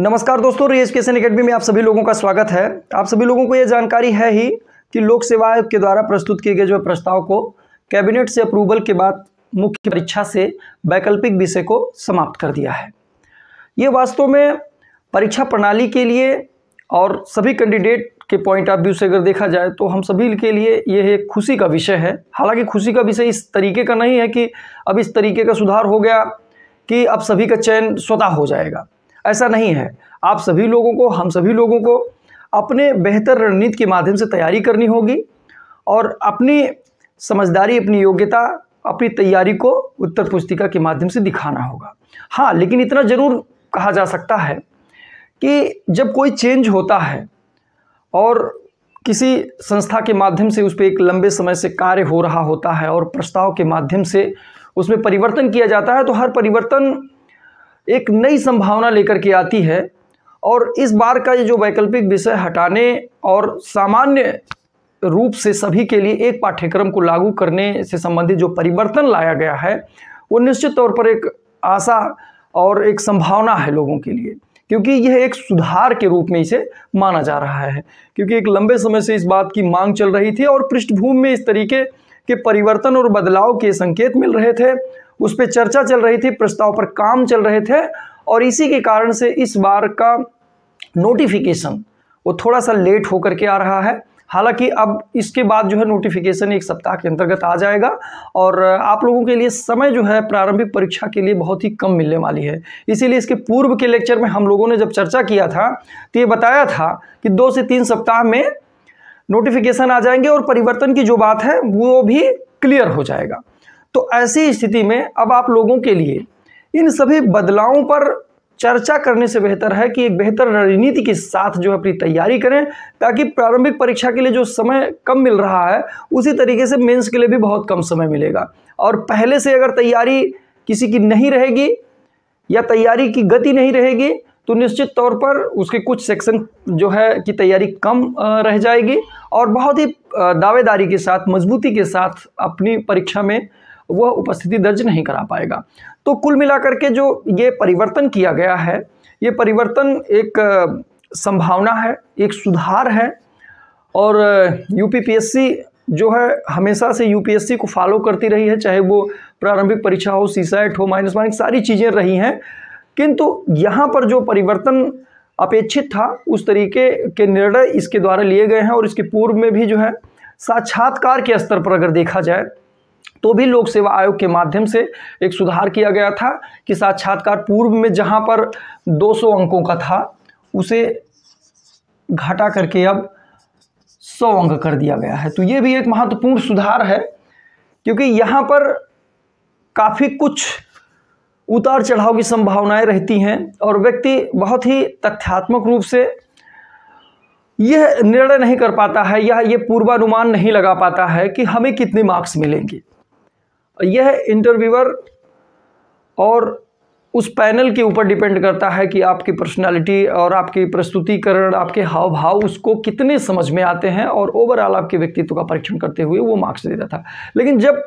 नमस्कार दोस्तों री एजुकेशन अकेडमी में आप सभी लोगों का स्वागत है आप सभी लोगों को ये जानकारी है ही कि लोक सेवा आयोग के द्वारा प्रस्तुत किए गए जो प्रस्ताव को कैबिनेट से अप्रूवल के बाद मुख्य परीक्षा से वैकल्पिक विषय को समाप्त कर दिया है ये वास्तव में परीक्षा प्रणाली के लिए और सभी कैंडिडेट के पॉइंट ऑफ व्यू से अगर देखा जाए तो हम सभी के लिए यह एक खुशी का विषय है हालांकि खुशी का विषय इस तरीके का नहीं है कि अब इस तरीके का सुधार हो गया कि अब सभी का चयन स्वतः हो जाएगा ऐसा नहीं है आप सभी लोगों को हम सभी लोगों को अपने बेहतर रणनीति के माध्यम से तैयारी करनी होगी और अपनी समझदारी अपनी योग्यता अपनी तैयारी को उत्तर पुस्तिका के माध्यम से दिखाना होगा हाँ लेकिन इतना ज़रूर कहा जा सकता है कि जब कोई चेंज होता है और किसी संस्था के माध्यम से उस पर एक लंबे समय से कार्य हो रहा होता है और प्रस्ताव के माध्यम से उसमें परिवर्तन किया जाता है तो हर परिवर्तन एक नई संभावना लेकर के आती है और इस बार का ये जो वैकल्पिक विषय हटाने और सामान्य रूप से सभी के लिए एक पाठ्यक्रम को लागू करने से संबंधित जो परिवर्तन लाया गया है वो निश्चित तौर पर एक आशा और एक संभावना है लोगों के लिए क्योंकि यह एक सुधार के रूप में इसे माना जा रहा है क्योंकि एक लंबे समय से इस बात की मांग चल रही थी और पृष्ठभूमि में इस तरीके के परिवर्तन और बदलाव के संकेत मिल रहे थे उस पर चर्चा चल रही थी प्रस्ताव पर काम चल रहे थे और इसी के कारण से इस बार का नोटिफिकेशन वो थोड़ा सा लेट होकर के आ रहा है हालांकि अब इसके बाद जो है नोटिफिकेशन एक सप्ताह के अंतर्गत आ जाएगा और आप लोगों के लिए समय जो है प्रारंभिक परीक्षा के लिए बहुत ही कम मिलने वाली है इसीलिए इसके पूर्व के लेक्चर में हम लोगों ने जब चर्चा किया था तो ये बताया था कि दो से तीन सप्ताह में नोटिफिकेशन आ जाएंगे और परिवर्तन की जो बात है वो भी क्लियर हो जाएगा तो ऐसी स्थिति में अब आप लोगों के लिए इन सभी बदलावों पर चर्चा करने से बेहतर है कि एक बेहतर रणनीति के साथ जो है अपनी तैयारी करें ताकि प्रारंभिक परीक्षा के लिए जो समय कम मिल रहा है उसी तरीके से मेंस के लिए भी बहुत कम समय मिलेगा और पहले से अगर तैयारी किसी की नहीं रहेगी या तैयारी की गति नहीं रहेगी तो निश्चित तौर पर उसके कुछ सेक्शन जो है कि तैयारी कम रह जाएगी और बहुत ही दावेदारी के साथ मजबूती के साथ अपनी परीक्षा में वह उपस्थिति दर्ज नहीं करा पाएगा तो कुल मिलाकर के जो ये परिवर्तन किया गया है ये परिवर्तन एक संभावना है एक सुधार है और यूपीपीएससी जो है हमेशा से यूपीएससी को फॉलो करती रही है चाहे वो प्रारंभिक परीक्षा हो सी सेट हो माइनस माइनस सारी चीज़ें रही हैं किंतु यहाँ पर जो परिवर्तन अपेक्षित था उस तरीके के निर्णय इसके द्वारा लिए गए हैं और इसके पूर्व में भी जो है साक्षात्कार के स्तर पर अगर देखा जाए तो भी लोक सेवा आयोग के माध्यम से एक सुधार किया गया था कि साक्षात्कार पूर्व में जहाँ पर 200 अंकों का था उसे घाटा करके अब 100 अंक कर दिया गया है तो ये भी एक महत्वपूर्ण सुधार है क्योंकि यहाँ पर काफ़ी कुछ उतार चढ़ाव की संभावनाएं रहती हैं और व्यक्ति बहुत ही तथ्यात्मक रूप से यह निर्णय नहीं कर पाता है या ये पूर्वानुमान नहीं लगा पाता है कि हमें कितने मार्क्स मिलेंगे यह इंटरव्यूअर और उस पैनल के ऊपर डिपेंड करता है कि आपकी पर्सनालिटी और आपकी प्रस्तुतिकरण आपके हाव भाव उसको कितने समझ में आते हैं और ओवरऑल आपके व्यक्तित्व का परीक्षण करते हुए वो मार्क्स देता था लेकिन जब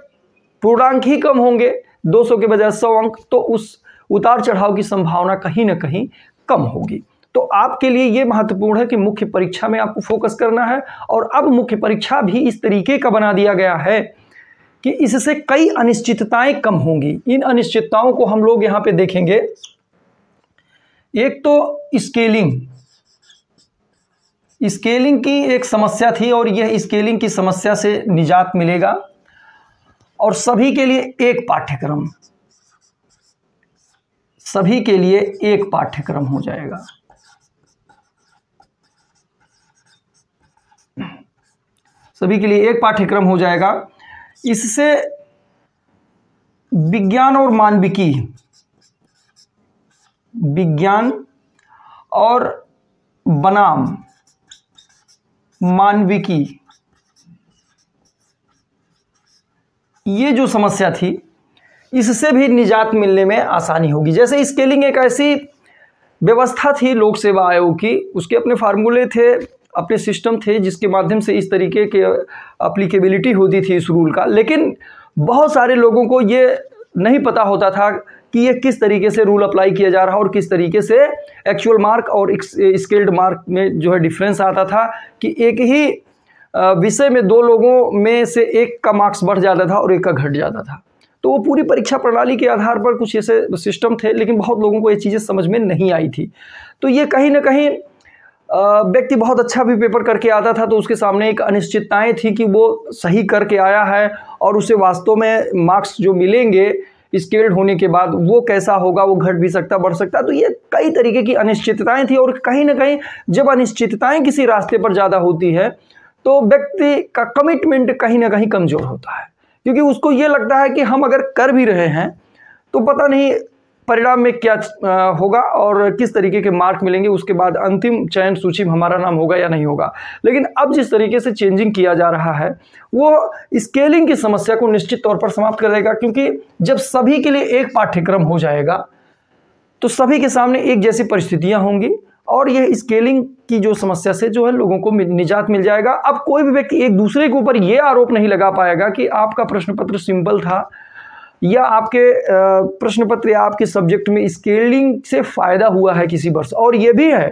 पूर्णांक ही कम होंगे 200 के बजाय 100 अंक तो उस उतार चढ़ाव की संभावना कहीं ना कहीं कम होगी तो आपके लिए ये महत्वपूर्ण है कि मुख्य परीक्षा में आपको फोकस करना है और अब मुख्य परीक्षा भी इस तरीके का बना दिया गया है कि इससे कई अनिश्चितताएं कम होंगी इन अनिश्चितताओं को हम लोग यहां पे देखेंगे एक तो स्केलिंग स्केलिंग की एक समस्या थी और यह स्केलिंग की समस्या से निजात मिलेगा और सभी के लिए एक पाठ्यक्रम सभी के लिए एक पाठ्यक्रम हो जाएगा सभी के लिए एक पाठ्यक्रम हो जाएगा इससे विज्ञान और मानविकी विज्ञान और बनाम मानविकी ये जो समस्या थी इससे भी निजात मिलने में आसानी होगी जैसे स्केलिंग एक ऐसी व्यवस्था थी लोक सेवा आयोग की उसके अपने फार्मूले थे अपने सिस्टम थे जिसके माध्यम से इस तरीके के अप्लीकेबिलिटी होती थी इस रूल का लेकिन बहुत सारे लोगों को ये नहीं पता होता था कि ये किस तरीके से रूल अप्लाई किया जा रहा और किस तरीके से एक्चुअल मार्क और स्केल्ड मार्क में जो है डिफरेंस आता था कि एक ही विषय में दो लोगों में से एक का मार्क्स बढ़ जाता था और एक का घट जाता था तो वो पूरी परीक्षा प्रणाली के आधार पर कुछ ऐसे सिस्टम थे लेकिन बहुत लोगों को ये चीज़ें समझ में नहीं आई थी तो ये कहीं ना कहीं व्यक्ति बहुत अच्छा भी पेपर करके आता था तो उसके सामने एक अनिश्चितताएं थी कि वो सही करके आया है और उसे वास्तव में मार्क्स जो मिलेंगे स्केल्ड होने के बाद वो कैसा होगा वो घट भी सकता बढ़ सकता तो ये कई तरीके की अनिश्चितताएं थी और कहीं ना कहीं जब अनिश्चितताएं किसी रास्ते पर ज़्यादा होती है तो व्यक्ति का कमिटमेंट कहीं ना कहीं कमज़ोर होता है क्योंकि उसको ये लगता है कि हम अगर कर भी रहे हैं तो पता नहीं परिणाम में क्या होगा और किस तरीके के मार्क मिलेंगे उसके बाद अंतिम चयन सूची में हमारा नाम होगा या नहीं होगा लेकिन अब जिस तरीके से चेंजिंग किया जा रहा है वो स्केलिंग की समस्या को निश्चित तौर पर समाप्त कर देगा क्योंकि जब सभी के लिए एक पाठ्यक्रम हो जाएगा तो सभी के सामने एक जैसी परिस्थितियां होंगी और यह स्केलिंग की जो समस्या से जो है लोगों को निजात मिल जाएगा अब कोई भी व्यक्ति एक दूसरे के ऊपर ये आरोप नहीं लगा पाएगा कि आपका प्रश्न पत्र सिंपल था या आपके प्रश्न पत्र या आपके सब्जेक्ट में स्केलिंग से फ़ायदा हुआ है किसी वर्ष और ये भी है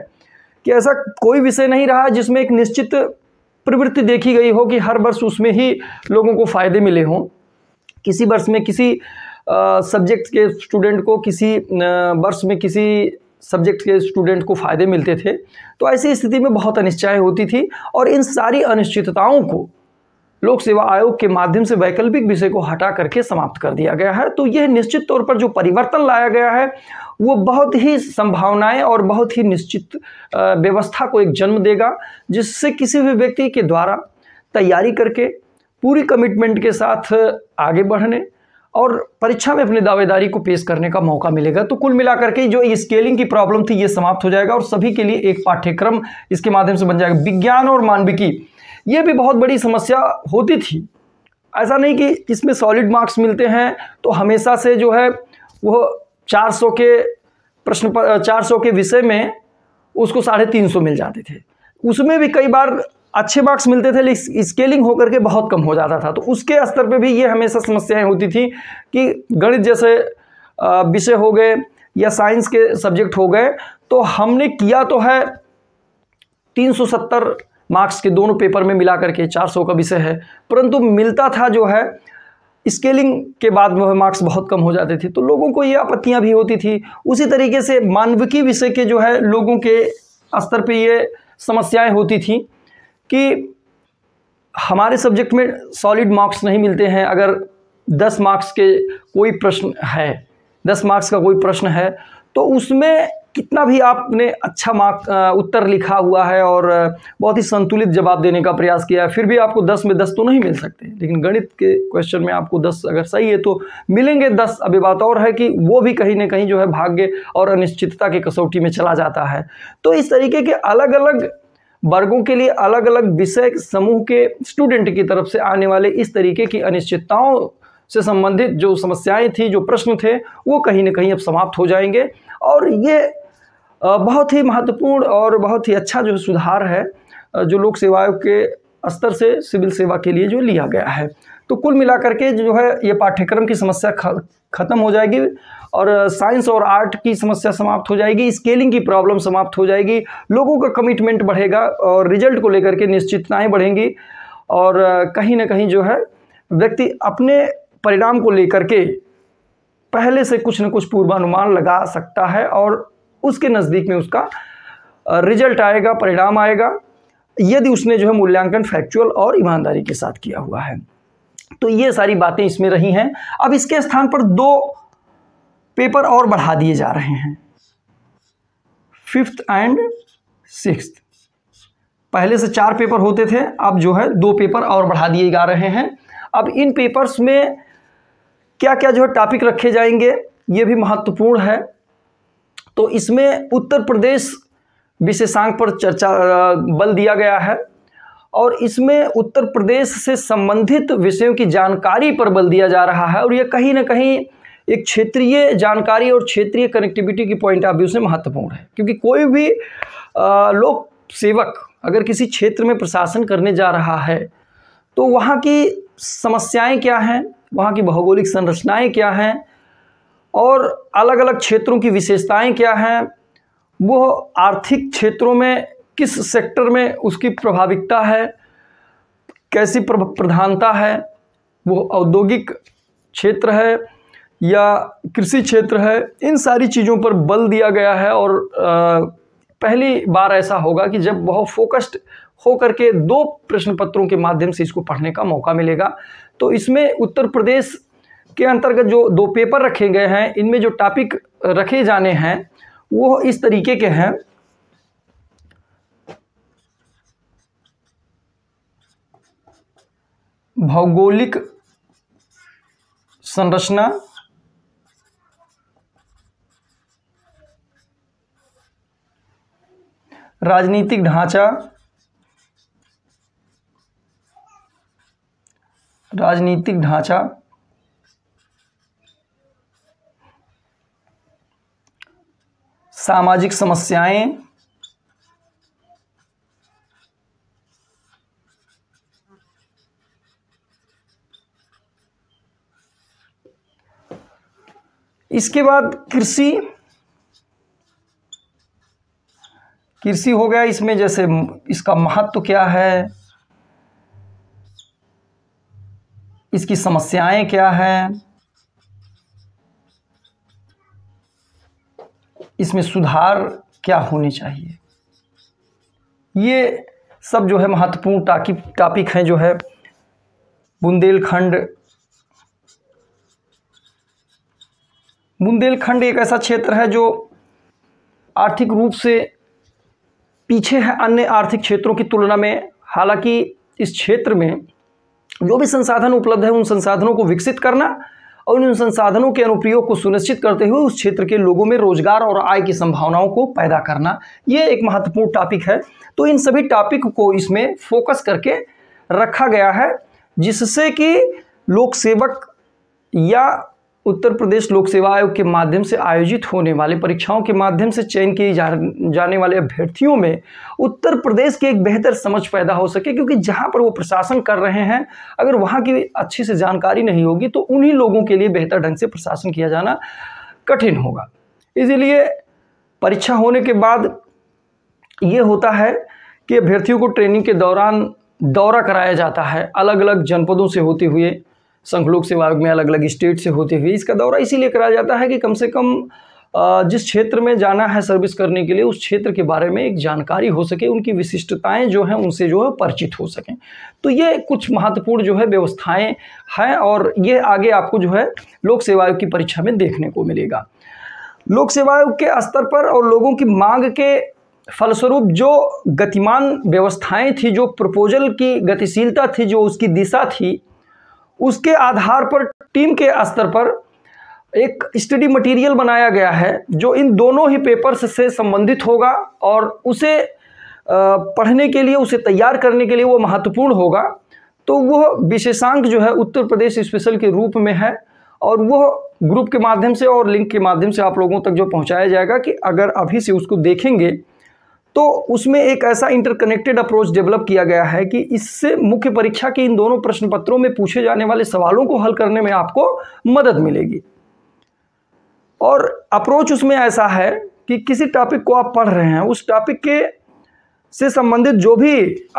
कि ऐसा कोई विषय नहीं रहा जिसमें एक निश्चित प्रवृत्ति देखी गई हो कि हर वर्ष उसमें ही लोगों को फ़ायदे मिले हों किसी वर्ष में किसी सब्जेक्ट के स्टूडेंट को किसी वर्ष में किसी सब्जेक्ट के स्टूडेंट को फ़ायदे मिलते थे तो ऐसी स्थिति में बहुत अनिश्चय होती थी और इन सारी अनिश्चितताओं को लोक सेवा आयोग के माध्यम से वैकल्पिक विषय को हटा करके समाप्त कर दिया गया है तो यह निश्चित तौर पर जो परिवर्तन लाया गया है वो बहुत ही संभावनाएं और बहुत ही निश्चित व्यवस्था को एक जन्म देगा जिससे किसी भी व्यक्ति के द्वारा तैयारी करके पूरी कमिटमेंट के साथ आगे बढ़ने और परीक्षा में अपनी दावेदारी को पेश करने का मौका मिलेगा तो कुल मिलाकर के जो स्केलिंग की प्रॉब्लम थी ये समाप्त हो जाएगा और सभी के लिए एक पाठ्यक्रम इसके माध्यम से बन जाएगा विज्ञान और मानविकी ये भी बहुत बड़ी समस्या होती थी ऐसा नहीं कि इसमें सॉलिड मार्क्स मिलते हैं तो हमेशा से जो है वह 400 के प्रश्न चार सौ के विषय में उसको साढ़े तीन सौ मिल जाते थे उसमें भी कई बार अच्छे मार्क्स मिलते थे लेकिन स्केलिंग होकर के बहुत कम हो जाता था तो उसके स्तर पे भी ये हमेशा समस्याएं होती थी कि गणित जैसे विषय हो गए या साइंस के सब्जेक्ट हो गए तो हमने किया तो है 370 मार्क्स के दोनों पेपर में मिला करके 400 का विषय है परंतु मिलता था जो है स्केलिंग के बाद वह मार्क्स बहुत कम हो जाते थे तो लोगों को ये आपत्तियाँ भी होती थी उसी तरीके से मानविकी विषय के जो है लोगों के स्तर पर ये समस्याएँ होती थी कि हमारे सब्जेक्ट में सॉलिड मार्क्स नहीं मिलते हैं अगर दस मार्क्स के कोई प्रश्न है दस मार्क्स का कोई प्रश्न है तो उसमें कितना भी आपने अच्छा मार्क उत्तर लिखा हुआ है और बहुत ही संतुलित जवाब देने का प्रयास किया है फिर भी आपको दस में दस तो नहीं मिल सकते लेकिन गणित के क्वेश्चन में आपको दस अगर सही है तो मिलेंगे दस अभी बात और है कि वो भी कहीं ना कहीं जो है भाग्य और अनिश्चितता के कसौटी में चला जाता है तो इस तरीके के अलग अलग वर्गों के लिए अलग अलग विषय समूह के स्टूडेंट की तरफ से आने वाले इस तरीके की अनिश्चितताओं से संबंधित जो समस्याएं थी जो प्रश्न थे वो कहीं ना कहीं अब समाप्त हो जाएंगे और ये बहुत ही महत्वपूर्ण और बहुत ही अच्छा जो सुधार है जो लोक सेवाओं के स्तर से सिविल सेवा के लिए जो लिया गया है तो कुल मिलाकर के जो है ये पाठ्यक्रम की समस्या ख़त्म हो जाएगी और साइंस और आर्ट की समस्या समाप्त हो जाएगी स्केलिंग की प्रॉब्लम समाप्त हो जाएगी लोगों का कमिटमेंट बढ़ेगा और रिजल्ट को लेकर के निश्चितताएँ बढ़ेंगी और कहीं ना कहीं जो है व्यक्ति अपने परिणाम को लेकर के पहले से कुछ न कुछ पूर्वानुमान लगा सकता है और उसके नज़दीक में उसका रिजल्ट आएगा परिणाम आएगा यदि उसने जो है मूल्यांकन फैक्चुअल और ईमानदारी के साथ किया हुआ है तो ये सारी बातें इसमें रही हैं अब इसके स्थान पर दो पेपर और बढ़ा दिए जा रहे हैं फिफ्थ एंड सिक्स पहले से चार पेपर होते थे अब जो है दो पेपर और बढ़ा दिए जा रहे हैं अब इन पेपर्स में क्या क्या जो है टॉपिक रखे जाएंगे ये भी महत्वपूर्ण है तो इसमें उत्तर प्रदेश विशेषांक पर चर्चा बल दिया गया है और इसमें उत्तर प्रदेश से संबंधित विषयों की जानकारी पर बल दिया जा रहा है और यह कहीं ना कहीं एक क्षेत्रीय जानकारी और क्षेत्रीय कनेक्टिविटी की पॉइंट ऑफ व्यू से महत्वपूर्ण है क्योंकि कोई भी लोक सेवक अगर किसी क्षेत्र में प्रशासन करने जा रहा है तो वहाँ की समस्याएं क्या हैं वहाँ की भौगोलिक संरचनाएँ क्या हैं और अलग अलग क्षेत्रों की विशेषताएँ क्या हैं वो आर्थिक क्षेत्रों में किस सेक्टर में उसकी प्रभाविकता है कैसी प्रधानता है वो औद्योगिक क्षेत्र है या कृषि क्षेत्र है इन सारी चीज़ों पर बल दिया गया है और पहली बार ऐसा होगा कि जब बहुत फोकस्ड होकर के दो प्रश्न पत्रों के माध्यम से इसको पढ़ने का मौका मिलेगा तो इसमें उत्तर प्रदेश के अंतर्गत जो दो पेपर रखे गए हैं इनमें जो टॉपिक रखे जाने हैं वो इस तरीके के हैं भौगोलिक संरचना राजनीतिक ढांचा राजनीतिक ढांचा सामाजिक समस्याएं इसके बाद कृषि कृषि हो गया इसमें जैसे इसका महत्व क्या है इसकी समस्याएं क्या है इसमें सुधार क्या होने चाहिए ये सब जो है महत्वपूर्ण टाकि टॉपिक हैं जो है बुंदेलखंड बुंदेलखंड एक ऐसा क्षेत्र है जो आर्थिक रूप से पीछे है अन्य आर्थिक क्षेत्रों की तुलना में हालांकि इस क्षेत्र में जो भी संसाधन उपलब्ध है उन संसाधनों को विकसित करना और उन संसाधनों के अनुप्रयोग को सुनिश्चित करते हुए उस क्षेत्र के लोगों में रोजगार और आय की संभावनाओं को पैदा करना ये एक महत्वपूर्ण टॉपिक है तो इन सभी टॉपिक को इसमें फोकस करके रखा गया है जिससे कि लोक सेवक या उत्तर प्रदेश लोक सेवा आयोग के माध्यम से आयोजित होने वाले परीक्षाओं के माध्यम से चयन किए जाने वाले अभ्यर्थियों में उत्तर प्रदेश की एक बेहतर समझ पैदा हो सके क्योंकि जहां पर वो प्रशासन कर रहे हैं अगर वहां की अच्छी से जानकारी नहीं होगी तो उन्हीं लोगों के लिए बेहतर ढंग से प्रशासन किया जाना कठिन होगा इसीलिए परीक्षा होने के बाद ये होता है कि अभ्यर्थियों को ट्रेनिंग के दौरान दौरा कराया जाता है अलग अलग जनपदों से होते हुए लोक सेवा आयोग में अलग अलग स्टेट से होते हुए इसका दौरा इसीलिए कराया जाता है कि कम से कम जिस क्षेत्र में जाना है सर्विस करने के लिए उस क्षेत्र के बारे में एक जानकारी हो सके उनकी विशिष्टताएं जो हैं उनसे जो है परिचित हो सकें तो ये कुछ महत्वपूर्ण जो है व्यवस्थाएं हैं और ये आगे आपको जो है लोक सेवा आयोग की परीक्षा में देखने को मिलेगा लोक सेवा आयोग के स्तर पर और लोगों की मांग के फलस्वरूप जो गतिमान व्यवस्थाएँ थी जो प्रपोजल की गतिशीलता थी जो उसकी दिशा थी उसके आधार पर टीम के स्तर पर एक स्टडी मटेरियल बनाया गया है जो इन दोनों ही पेपर्स से संबंधित होगा और उसे पढ़ने के लिए उसे तैयार करने के लिए वो महत्वपूर्ण होगा तो वह विशेषांक जो है उत्तर प्रदेश स्पेशल के रूप में है और वह ग्रुप के माध्यम से और लिंक के माध्यम से आप लोगों तक जो पहुंचाया जाएगा कि अगर अभी से उसको देखेंगे तो उसमें एक ऐसा इंटरकनेक्टेड अप्रोच डेवलप किया गया है कि इससे मुख्य परीक्षा के इन दोनों प्रश्न पत्रों में पूछे जाने वाले सवालों को हल करने में आपको मदद मिलेगी और अप्रोच उसमें ऐसा है कि किसी टॉपिक को आप पढ़ रहे हैं उस टॉपिक के से संबंधित जो भी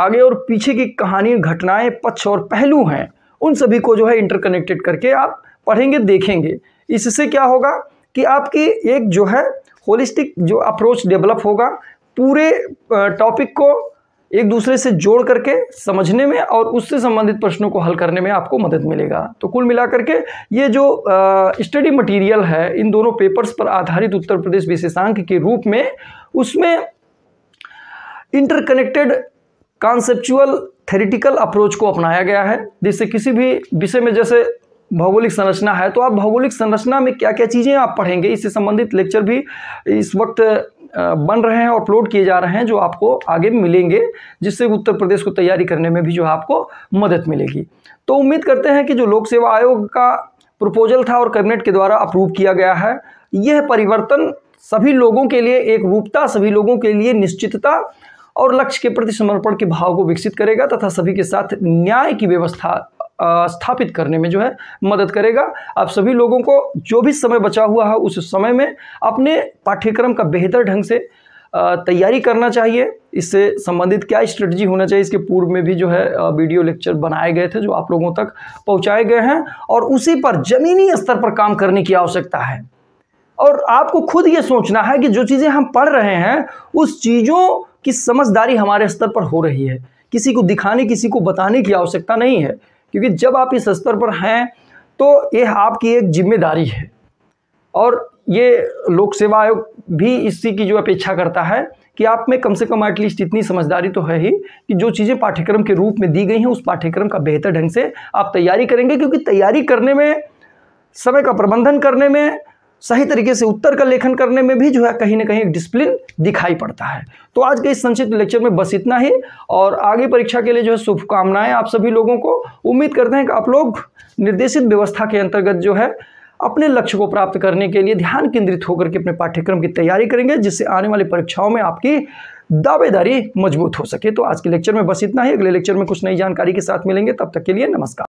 आगे और पीछे की कहानी घटनाएं पक्ष और पहलू हैं उन सभी को जो है इंटरकनेक्टेड करके आप पढ़ेंगे देखेंगे इससे क्या होगा कि आपकी एक जो है होलिस्टिक जो अप्रोच डेवलप होगा पूरे टॉपिक को एक दूसरे से जोड़ करके समझने में और उससे संबंधित प्रश्नों को हल करने में आपको मदद मिलेगा तो कुल मिलाकर के ये जो स्टडी मटेरियल है इन दोनों पेपर्स पर आधारित उत्तर प्रदेश विशेषांक के रूप में उसमें इंटरकनेक्टेड कॉन्सेप्चुअल थेरेटिकल अप्रोच को अपनाया गया है जिससे किसी भी विषय में जैसे भौगोलिक संरचना है तो आप भौगोलिक संरचना में क्या क्या चीज़ें आप पढ़ेंगे इससे संबंधित लेक्चर भी इस वक्त बन रहे हैं और अपलोड किए जा रहे हैं जो आपको आगे मिलेंगे जिससे उत्तर प्रदेश को तैयारी करने में भी जो आपको मदद मिलेगी तो उम्मीद करते हैं कि जो लोक सेवा आयोग का प्रपोजल था और कैबिनेट के द्वारा अप्रूव किया गया है यह परिवर्तन सभी लोगों के लिए एक रूपता सभी लोगों के लिए निश्चितता और लक्ष्य के प्रति समर्पण के भाव को विकसित करेगा तथा सभी के साथ न्याय की व्यवस्था स्थापित करने में जो है मदद करेगा आप सभी लोगों को जो भी समय बचा हुआ है उस समय में अपने पाठ्यक्रम का बेहतर ढंग से तैयारी करना चाहिए इससे संबंधित क्या स्ट्रेटजी होना चाहिए इसके पूर्व में भी जो है वीडियो लेक्चर बनाए गए थे जो आप लोगों तक पहुंचाए गए हैं और उसी पर ज़मीनी स्तर पर काम करने की आवश्यकता है और आपको खुद ये सोचना है कि जो चीज़ें हम पढ़ रहे हैं उस चीज़ों की समझदारी हमारे स्तर पर हो रही है किसी को दिखाने किसी को बताने की आवश्यकता नहीं है क्योंकि जब आप इस स्तर पर हैं तो ये आपकी एक जिम्मेदारी है और ये लोक सेवा आयोग भी इसी की जो अपेक्षा करता है कि आप में कम से कम एटलीस्ट इतनी समझदारी तो है ही कि जो चीज़ें पाठ्यक्रम के रूप में दी गई हैं उस पाठ्यक्रम का बेहतर ढंग से आप तैयारी करेंगे क्योंकि तैयारी करने में समय का प्रबंधन करने में सही तरीके से उत्तर का लेखन करने में भी जो है कहीं ना कहीं डिसिप्लिन दिखाई पड़ता है तो आज के इस संक्षिप्त लेक्चर में बस इतना ही और आगे परीक्षा के लिए जो है शुभकामनाएं आप सभी लोगों को उम्मीद करते हैं कि आप लोग निर्देशित व्यवस्था के अंतर्गत जो है अपने लक्ष्य को प्राप्त करने के लिए ध्यान केंद्रित होकर के अपने पाठ्यक्रम की तैयारी करेंगे जिससे आने वाली परीक्षाओं में आपकी दावेदारी मजबूत हो सके तो आज के लेक्चर में बस इतना ही अगले लेक्चर में कुछ नई जानकारी के साथ मिलेंगे तब तक के लिए नमस्कार